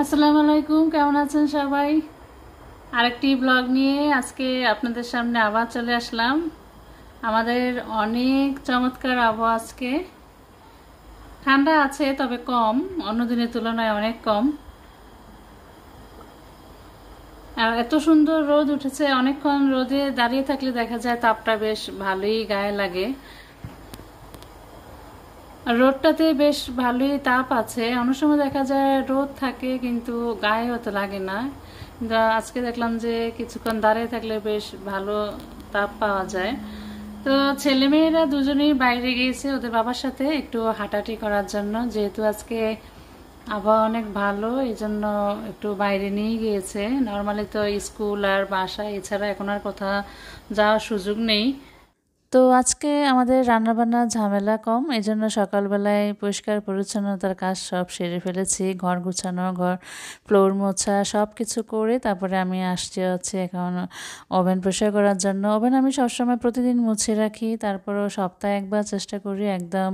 আসসালামু আলাইকুম কেমন আছেন সবাই আরেকটি ব্লগ নিয়ে আজকে আপনাদের সামনে আবার চলে আসলাম আমাদের অনেক চমৎকার আবহাওয়া আজকে ঠান্ডা আছে তবে কম অন্যদিনের তুলনায় অনেক কম এত সুন্দর রোদ উঠেছে অনেকক্ষণ রোদে দাঁড়িয়ে থাকলে দেখা যায় তাপটা বেশ ভালোই গায়ে লাগে রোদটাতে বেশ ভালোই তাপ আছে অনেক সময় দেখা যায় রোদ থাকে কিন্তু গায়ে হতে লাগে না আজকে দেখলাম যে কিছুক্ষণ দাঁড়িয়ে থাকলে বেশ ভালো তাপ পাওয়া যায় তো ছেলেমেয়েরা দুজনেই বাইরে গিয়েছে ওদের বাবার সাথে একটু হাঁটাহাঁটি করার জন্য যেহেতু আজকে আবহাওয়া অনেক ভালো এই জন্য একটু বাইরে নিয়ে গিয়েছে নর্মালি তো স্কুল আর বাসা এছাড়া এখন আর কোথাও যাওয়ার সুযোগ নেই তো আজকে আমাদের রান্নাবান্না ঝামেলা কম এই জন্য সকালবেলায় পরিষ্কার পরিচ্ছন্নতার কাজ সব সেরে ফেলেছি ঘর গুছানো ঘর ফ্লোর মোছা সব কিছু করে তারপরে আমি আসছি হচ্ছে এখন ওভেন পরিষ্কার করার জন্য ওভেন আমি সবসময় প্রতিদিন মুছে রাখি তারপরও সপ্তাহে একবার চেষ্টা করি একদম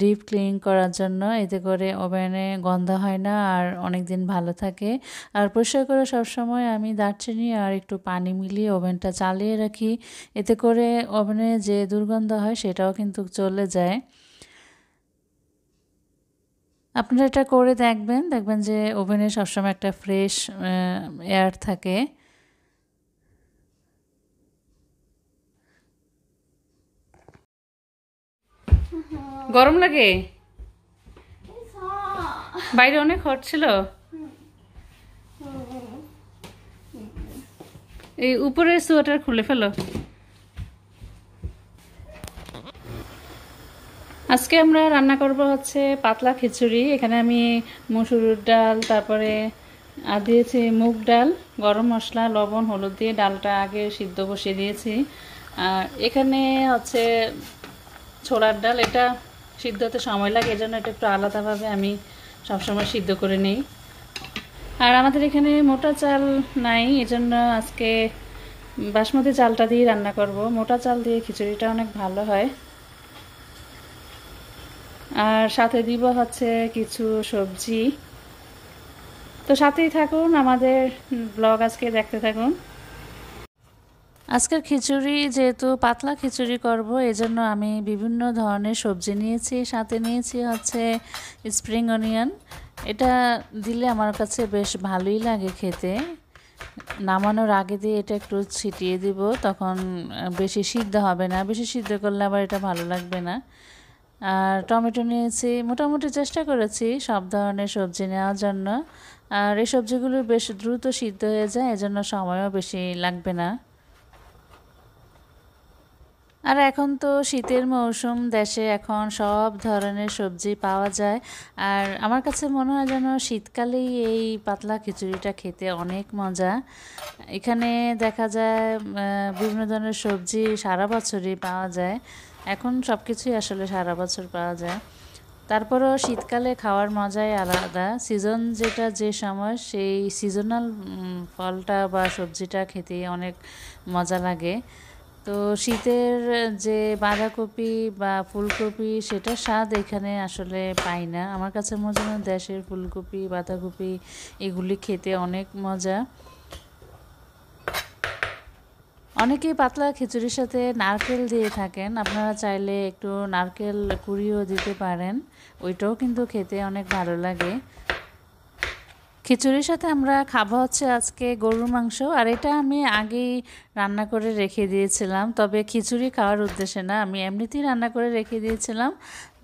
ডিপ ক্লিন করার জন্য এতে করে ওভেনে গন্ধ হয় না আর অনেক দিন ভালো থাকে আর পরিষ্কার করে সবসময় আমি দারচিনি আর একটু পানি মিলিয়ে ওভেনটা চালিয়ে রাখি এতে করে ওভেনে যে যে দুর্গন্ধ হয় সেটাও কিন্তু চলে যায় আপনারা এটা করে দেখবেন দেখবেন যে ওভেনে সবসময় একটা ফ্রেশ এয়ার থাকে গরম লাগে বাইরে অনেক হট ছিল এই উপরে সোয়েটার খুলে ফেলো আজকে আমরা রান্না করব হচ্ছে পাতলা খিচুড়ি এখানে আমি মুসুর ডাল তারপরে আর দিয়েছি মুগ ডাল গরম মশলা লবণ হলুদ দিয়ে ডালটা আগে সিদ্ধ বসিয়ে দিয়েছি আর এখানে হচ্ছে ছোলার ডাল এটা সিদ্ধ হতে সময় লাগে এজন্য এটা একটু আলাদাভাবে আমি সবসময় সিদ্ধ করে নিই আর আমাদের এখানে মোটা চাল নাই এজন্য আজকে বাসমতি চালটা দিয়ে রান্না করব মোটা চাল দিয়ে খিচুড়িটা অনেক ভালো হয় আর সাথে দিব হচ্ছে কিছু সবজি তো সাথেই থাকুন আমাদের ব্লগ আজকে দেখতে থাকুন আজকের খিচুড়ি যেহেতু পাতলা খিচুড়ি করব এজন্য আমি বিভিন্ন ধরনের সবজি নিয়েছি সাথে নিয়েছি হচ্ছে স্প্রিং অনিয়ন এটা দিলে আমার কাছে বেশ ভালোই লাগে খেতে নামানোর আগে দিয়ে এটা একটু ছিটিয়ে দিব তখন বেশি সিদ্ধ হবে না বেশি সিদ্ধ করলে আবার এটা ভালো লাগবে না আর টমেটো নিয়েছি মোটামুটি চেষ্টা করেছি সব ধরনের সবজি নেওয়ার জন্য আর এই সবজিগুলো বেশ দ্রুত সিদ্ধ হয়ে যায় এজন্য সময়ও বেশি লাগবে না আর এখন তো শীতের মৌসুম দেশে এখন সব ধরনের সবজি পাওয়া যায় আর আমার কাছে মনে হয় যেন শীতকালেই এই পাতলা খিচুড়িটা খেতে অনেক মজা এখানে দেখা যায় বিভিন্ন ধরনের সবজি সারা বছরই পাওয়া যায় এখন সব কিছুই আসলে সারা বছর পাওয়া যায় তারপরও শীতকালে খাওয়ার মজাই আলাদা সিজন যেটা যে সময় সেই সিজনাল ফলটা বা সবজিটা খেতে অনেক মজা লাগে তো শীতের যে বাঁধাকপি বা ফুলকপি সেটা স্বাদ এখানে আসলে পাই না আমার কাছে মনে হয় দেশের ফুলকপি বাঁধাকপি এগুলি খেতে অনেক মজা অনেকেই পাতলা খিচুড়ির সাথে নারকেল দিয়ে থাকেন আপনারা চাইলে একটু নারকেল কুড়িও দিতে পারেন ওইটাও কিন্তু খেতে অনেক ভালো লাগে খিচুড়ির সাথে আমরা খাবো হচ্ছে আজকে গরুর মাংস আর এটা আমি আগেই রান্না করে রেখে দিয়েছিলাম তবে খিচুড়ি খাওয়ার উদ্দেশ্যে না আমি এমনিতেই রান্না করে রেখে দিয়েছিলাম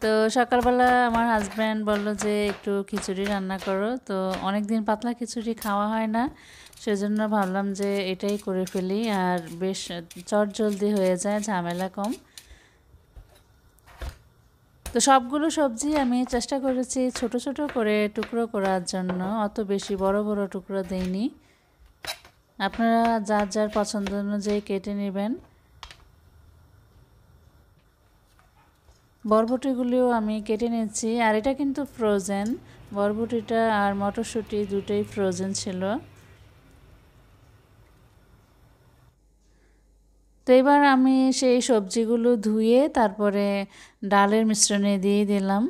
তো সকালবেলা আমার হাজব্যান্ড বলল যে একটু খিচুড়ি রান্না করো তো অনেক দিন পাতলা খিচুড়ি খাওয়া হয় না সেজন্য ভাবলাম যে এটাই করে ফেলি আর বেশ চট জলদি হয়ে যায় ঝামেলা কম তো সবগুলো সবজি আমি চেষ্টা করেছি ছোট ছোট করে টুকরো করার জন্য অত বেশি বড় বড় টুকরো দেইনি আপনারা যার যার পছন্দ অনুযায়ী কেটে নেবেন বরবটিগুলিও আমি কেটে নিয়েছি আর এটা কিন্তু ফ্রোজেন বরবটিটা আর মটরশুঁটি দুটোই ফ্রোজেন ছিল তো এবার আমি সেই সবজিগুলো ধুয়ে তারপরে ডালের মিশ্রণে দিয়ে দিলাম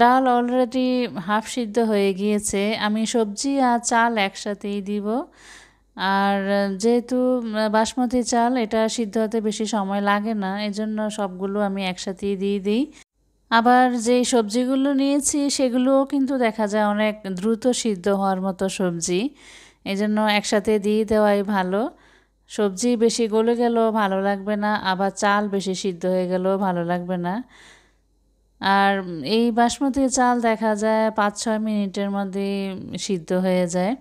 ডাল অলরেডি হাফ সিদ্ধ হয়ে গিয়েছে আমি সবজি আর চাল একসাথেই দিব আর যেহেতু বাসমতি চাল এটা সিদ্ধ হতে বেশি সময় লাগে না এজন্য সবগুলো আমি একসাথেই দিয়ে দিই আবার যে সবজিগুলো নিয়েছি সেগুলোও কিন্তু দেখা যায় অনেক দ্রুত সিদ্ধ হওয়ার মতো সবজি এজন্য একসাথে দিয়ে দেওয়াই ভালো সবজি বেশি গলে গেল ভালো লাগবে না আবার চাল বেশি সিদ্ধ হয়ে গেল ভালো লাগবে না আর এই বাসমতি চাল দেখা যায় পাঁচ ছয় মিনিটের মধ্যে সিদ্ধ হয়ে যায়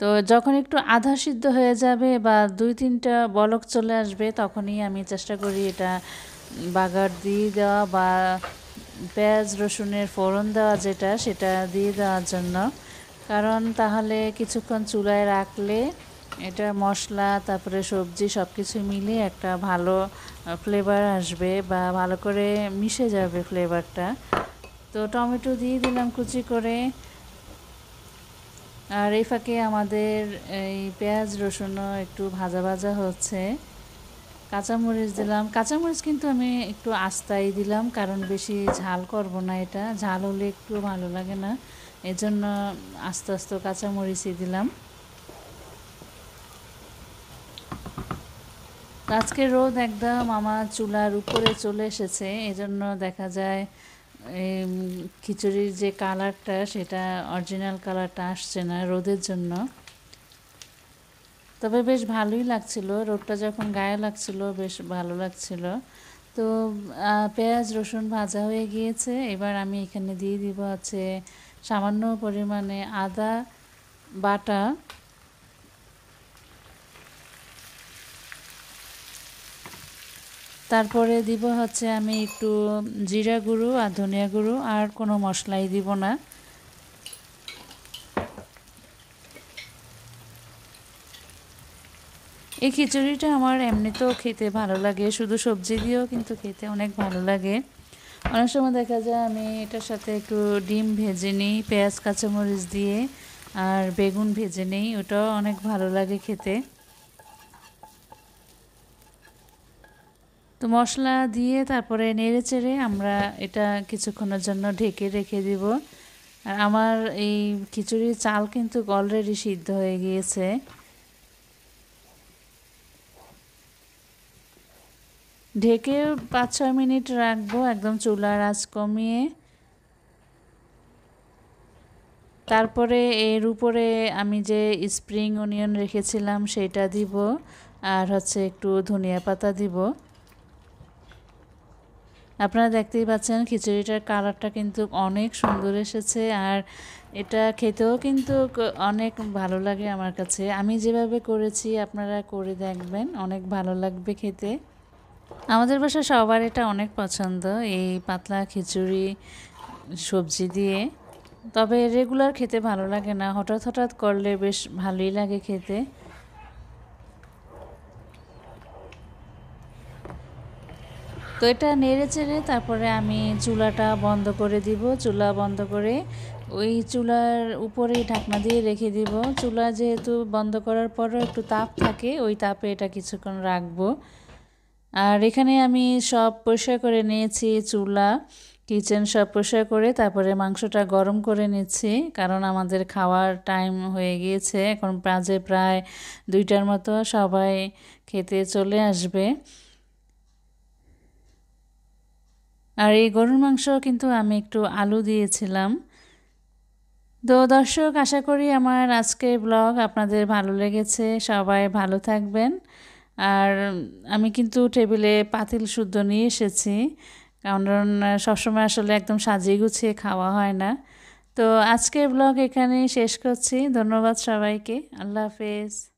তো যখন একটু আধা সিদ্ধ হয়ে যাবে বা দুই তিনটা বলক চলে আসবে তখনই আমি চেষ্টা করি এটা বাগার দিয়ে দেওয়া বা পেঁয়াজ রসুনের ফোড়ন দেওয়া যেটা সেটা দিয়ে দেওয়ার জন্য কারণ তাহলে কিছুক্ষণ চুলায় রাখলে এটা মশলা তারপরে সবজি সব কিছু মিলে একটা ভালো ফ্লেভার আসবে বা ভালো করে মিশে যাবে ফ্লেভারটা তো টমেটো দিয়ে দিলাম কুচি করে আর এই ফাঁকে আমাদের এই পেঁয়াজ রসুনও একটু ভাজা ভাজা হচ্ছে কাঁচামরিচ দিলাম কাঁচামরিচ কিন্তু আমি একটু আস্তাই দিলাম কারণ বেশি ঝাল করব না এটা ঝাল হলে একটু ভালো লাগে না এজন্য আস্তে আস্তে কাঁচামরিচই দিলাম আজকে রোদ একদম আমার চুলার উপরে চলে এসেছে এজন্য দেখা যায় খিচুড়ির যে কালারটা সেটা অরিজিনাল কালারটা আসছে না রোদের জন্য তবে বেশ ভালোই লাগছিল রোদটা যখন গায়ে লাগছিল বেশ ভালো লাগছিল তো পেঁয়াজ রসুন ভাজা হয়ে গিয়েছে এবার আমি এখানে দিয়ে দিব আছে সামান্য পরিমাণে আদা বাটা তারপরে দিব হচ্ছে আমি একটু জিরা গুঁড়ো আর ধনিয়া গুঁড়ো আর কোনো মশলাই দিব না এই খিচুড়িটা আমার এমনিতেও খেতে ভালো লাগে শুধু সবজি দিয়েও কিন্তু খেতে অনেক ভালো লাগে অনেক সময় দেখা যায় আমি এটার সাথে একটু ডিম ভেজে নিই পেঁয়াজ কাঁচামরিচ দিয়ে আর বেগুন ভেজে নিই ওটাও অনেক ভালো লাগে খেতে তো মশলা দিয়ে তারপরে নেড়ে চেড়ে আমরা এটা কিছুক্ষণের জন্য ঢেকে রেখে দিব আর আমার এই খিচুড়ির চাল কিন্তু অলরেডি সিদ্ধ হয়ে গিয়েছে ঢেকে পাঁচ ছয় মিনিট রাখবো একদম চুলার আঁচ কমিয়ে তারপরে এর উপরে আমি যে স্প্রিং অনিয়ন রেখেছিলাম সেটা দিব আর হচ্ছে একটু ধনিয়া পাতা দিব আপনারা দেখতেই পাচ্ছেন খিচুড়িটার কালারটা কিন্তু অনেক সুন্দর এসেছে আর এটা খেতেও কিন্তু অনেক ভালো লাগে আমার কাছে আমি যেভাবে করেছি আপনারা করে দেখবেন অনেক ভালো লাগবে খেতে আমাদের বাসায় সবার এটা অনেক পছন্দ এই পাতলা খিচুড়ি সবজি দিয়ে তবে রেগুলার খেতে ভালো লাগে না হঠাৎ হঠাৎ করলে বেশ ভালোই লাগে খেতে তো এটা নেড়ে চেড়ে তারপরে আমি চুলাটা বন্ধ করে দিব চুলা বন্ধ করে ওই চুলার উপরেই ঢাকনা দিয়ে রেখে দিব চুলা যেহেতু বন্ধ করার পরও একটু তাপ থাকে ওই তাপে এটা কিছুক্ষণ রাখবো আর এখানে আমি সব পরিষ্কার করে নিয়েছি চুলা কিচেন সব পরিষ্কার করে তারপরে মাংসটা গরম করে নিচ্ছি কারণ আমাদের খাওয়ার টাইম হয়ে গিয়েছে এখন প্রাজে প্রায় দুইটার মতো সবাই খেতে চলে আসবে আর এই গরুর মাংস কিন্তু আমি একটু আলু দিয়েছিলাম তো দর্শক আশা করি আমার আজকের ব্লগ আপনাদের ভালো লেগেছে সবাই ভালো থাকবেন আর আমি কিন্তু টেবিলে পাতিল শুদ্ধ নিয়ে এসেছি কারণ সবসময় আসলে একদম সাজিয়ে গুছিয়ে খাওয়া হয় না তো আজকের ব্লগ এখানেই শেষ করছি ধন্যবাদ সবাইকে আল্লাহ হাফেজ